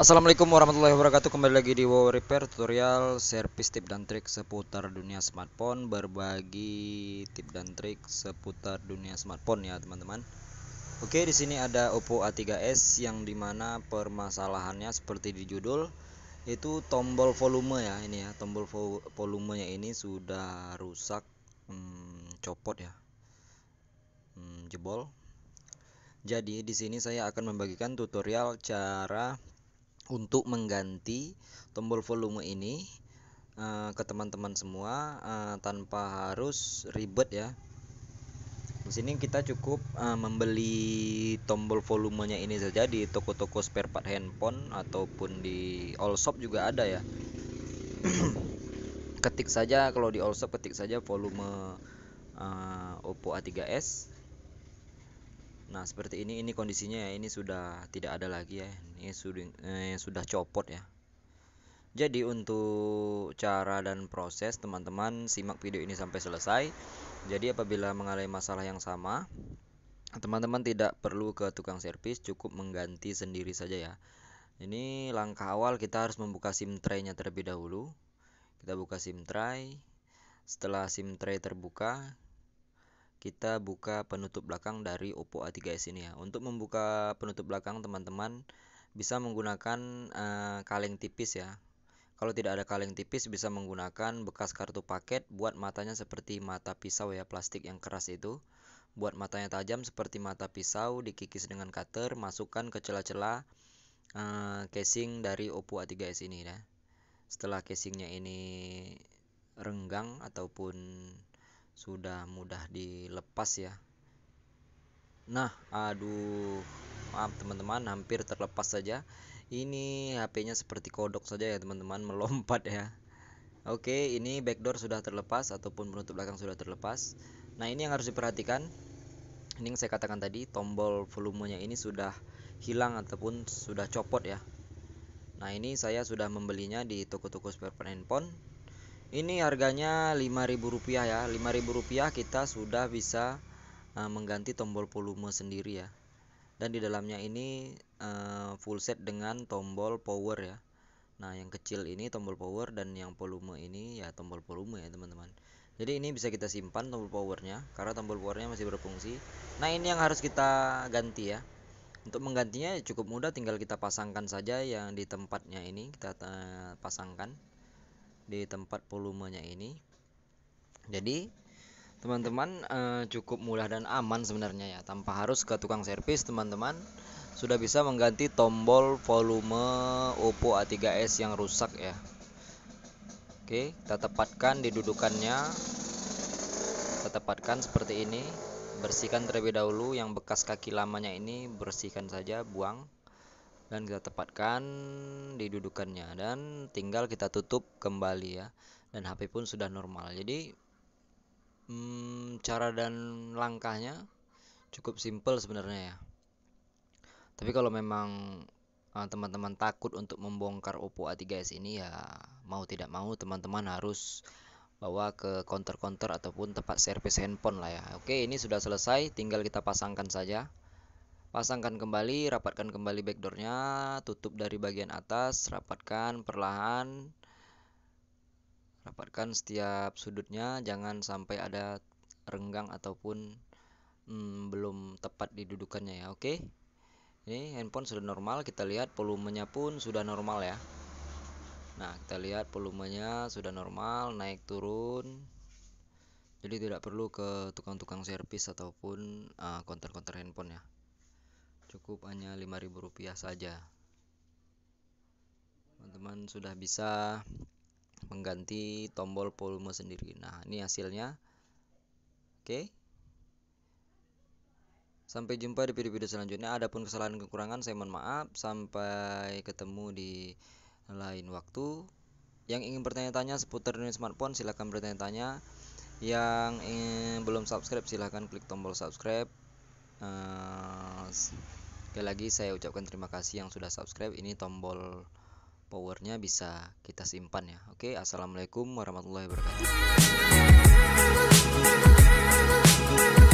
Assalamualaikum warahmatullahi wabarakatuh Kembali lagi di Wow Repair Tutorial Service tip dan trik seputar dunia smartphone Berbagi tip dan trik seputar dunia smartphone ya teman-teman Oke di sini ada Oppo A3s Yang dimana permasalahannya seperti di judul Itu tombol volume ya ini ya Tombol vo volumenya ini sudah rusak hmm, Copot ya hmm, Jebol jadi di sini saya akan membagikan tutorial cara untuk mengganti tombol volume ini uh, ke teman-teman semua uh, tanpa harus ribet ya di sini kita cukup uh, membeli tombol volumenya ini saja di toko-toko spare part handphone ataupun di all shop juga ada ya ketik saja kalau di all shop ketik saja volume uh, Oppo A3s Nah seperti ini ini kondisinya ya ini sudah tidak ada lagi ya ini sudah eh, sudah copot ya. Jadi untuk cara dan proses teman-teman simak video ini sampai selesai. Jadi apabila mengalami masalah yang sama teman-teman tidak perlu ke tukang servis cukup mengganti sendiri saja ya. Ini langkah awal kita harus membuka SIM tray-nya terlebih dahulu. Kita buka SIM tray. Setelah SIM tray terbuka, kita buka penutup belakang dari Oppo A3s ini ya untuk membuka penutup belakang teman-teman bisa menggunakan uh, kaleng tipis ya kalau tidak ada kaleng tipis bisa menggunakan bekas kartu paket buat matanya seperti mata pisau ya plastik yang keras itu buat matanya tajam seperti mata pisau dikikis dengan cutter masukkan ke celah-celah uh, casing dari Oppo A3s ini ya setelah casingnya ini renggang ataupun sudah mudah dilepas ya nah aduh maaf teman-teman hampir terlepas saja ini HP-nya seperti kodok saja ya teman-teman melompat ya Oke ini backdoor sudah terlepas ataupun penutup belakang sudah terlepas nah ini yang harus diperhatikan ini yang saya katakan tadi tombol volumenya ini sudah hilang ataupun sudah copot ya Nah ini saya sudah membelinya di toko-toko spare part handphone ini harganya Rp5.000 ya Rp5.000 kita sudah bisa uh, mengganti tombol volume sendiri ya dan di dalamnya ini uh, full set dengan tombol power ya nah yang kecil ini tombol power dan yang volume ini ya tombol volume ya teman-teman jadi ini bisa kita simpan tombol powernya karena tombol powernya masih berfungsi nah ini yang harus kita ganti ya untuk menggantinya cukup mudah tinggal kita pasangkan saja yang di tempatnya ini kita uh, pasangkan di tempat volumenya ini jadi teman-teman eh, cukup mudah dan aman sebenarnya ya tanpa harus ke tukang servis teman-teman sudah bisa mengganti tombol volume Oppo A3s yang rusak ya Oke kita tepatkan di dudukannya kita tepatkan seperti ini bersihkan terlebih dahulu yang bekas kaki lamanya ini bersihkan saja buang dan kita tepatkan di dudukannya dan tinggal kita tutup kembali ya dan HP pun sudah normal jadi hmm, cara dan langkahnya cukup simple sebenarnya ya tapi kalau memang eh, teman-teman takut untuk membongkar Oppo A3s ini ya mau tidak mau teman-teman harus bawa ke counter-counter ataupun tempat servis handphone lah ya oke ini sudah selesai tinggal kita pasangkan saja Pasangkan kembali, rapatkan kembali backdoornya, tutup dari bagian atas, rapatkan perlahan, rapatkan setiap sudutnya, jangan sampai ada renggang ataupun hmm, belum tepat didudukannya ya, oke? Okay? Ini handphone sudah normal, kita lihat volumenya pun sudah normal ya. Nah, kita lihat volumenya sudah normal, naik turun. Jadi tidak perlu ke tukang-tukang servis ataupun eh, konter-konter uh, handphone ya cukup hanya rp rupiah saja teman-teman sudah bisa mengganti tombol volume sendiri nah ini hasilnya oke sampai jumpa di video-video selanjutnya adapun kesalahan kekurangan saya mohon maaf sampai ketemu di lain waktu yang ingin bertanya-tanya seputar dunia smartphone silahkan bertanya-tanya yang ingin belum subscribe silahkan klik tombol subscribe Eh, sekali lagi saya ucapkan terima kasih yang sudah subscribe ini tombol powernya bisa kita simpan ya oke assalamualaikum warahmatullahi wabarakatuh